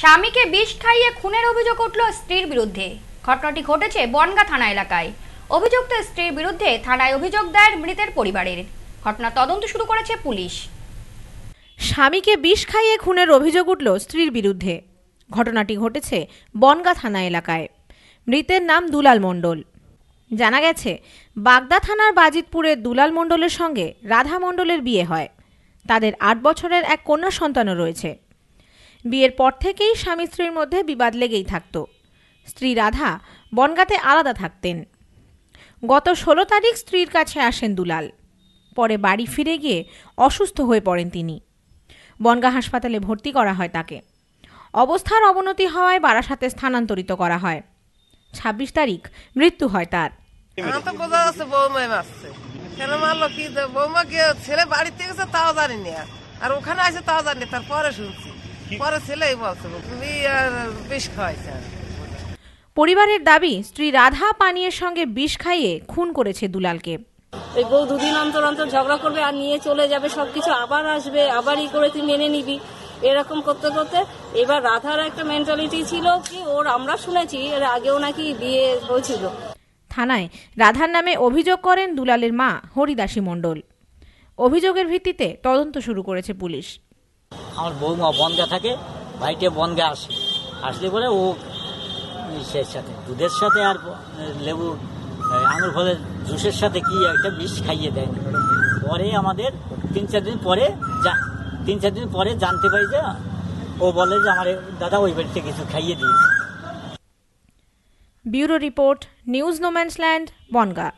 স্বামীকে বিষ খাইয়ে খুনের অভিযোগ উঠল স্ত্রীর বিরুদ্ধে ঘটনাটি ঘটেছে বনগা থানা এলাকায় অভিযুক্ত স্ত্রীর বিরুদ্ধে থানায় অভিযোগ দায়ের মৃতের পরিবারের ঘটনা তদন্ত শুরু করেছে পুলিশ স্বামীকে বিষ খাইয়ে খুনের অভিযোগ উঠল স্ত্রীর বিরুদ্ধে ঘটনাটি ঘটেছে বনগা থানা এলাকায় মৃতের নাম দুলাল মণ্ডল জানা গেছে বাগদা থানার বাজিতপুরে দুলাল মণ্ডলের সঙ্গে রাধা মণ্ডলের বিয়ে হয় তাদের আট বছরের এক কন্যা সন্তানও রয়েছে বিয়ের পর থেকেই স্বামী স্ত্রীর মধ্যে বিবাদ লেগেই থাকত স্ত্রী রাধা বনগাতে আলাদা থাকতেন গত ষোলো তারিখ স্ত্রীর কাছে আসেন দুলাল পরে বাড়ি ফিরে গিয়ে অসুস্থ হয়ে পড়েন তিনি বনগা হাসপাতালে ভর্তি করা হয় তাকে অবস্থার অবনতি হওয়ায় বারাসাতে স্থানান্তরিত করা হয় ছাব্বিশ তারিখ মৃত্যু হয় তার তো বোঝা যাচ্ছে বৌমায় বৌমা ছেলে বাড়িতে থেকে তাও জানিনি আর ওখানে আছে তাও জানি তারপরে শুনছি পরে ছেলেই বলছে বিষ পরিবারের দাবি স্ত্রী রাধা পানীয়ের সঙ্গে বিষ খাইয়ে খুন করেছে দুলালকে ওই বউ দুদিন অন্তর অন্তর ঝগড়া করবে আর নিয়ে চলে যাবে সবকিছু আবার আসবে আবার ই করে তুই মেনে নিবি এরকম করতে করতে এবার রাধার একটা মেন্টালিটি ছিল কি ওর আমরা শুনেছি এর আগেও নাকি বিয়ে হয়েছিল থানায় রাধার নামে অভিযোগ করেন দুলালের মা হরিদাসী মণ্ডল অভিযোগের ভিত্তিতে তদন্ত শুরু করেছে পুলিশ আমার বৌমা বনগে থাকে ভাইটে বনগে আসে আসলে পরে ও সে সাথে দুধের সাথে আর লেবু আঙুর ফলের জুসের সাথে কি একটা বিষ খাইয়ে দেয় পরে আমাদের তিন চার দিন পরে যা তিন চার দিন পরে জানতে পারি যে ও বলে যে আমার দাদা ওই বাড়িতে কিছু খাইয়ে দিয়েছে bureau report news no man's land Bongaon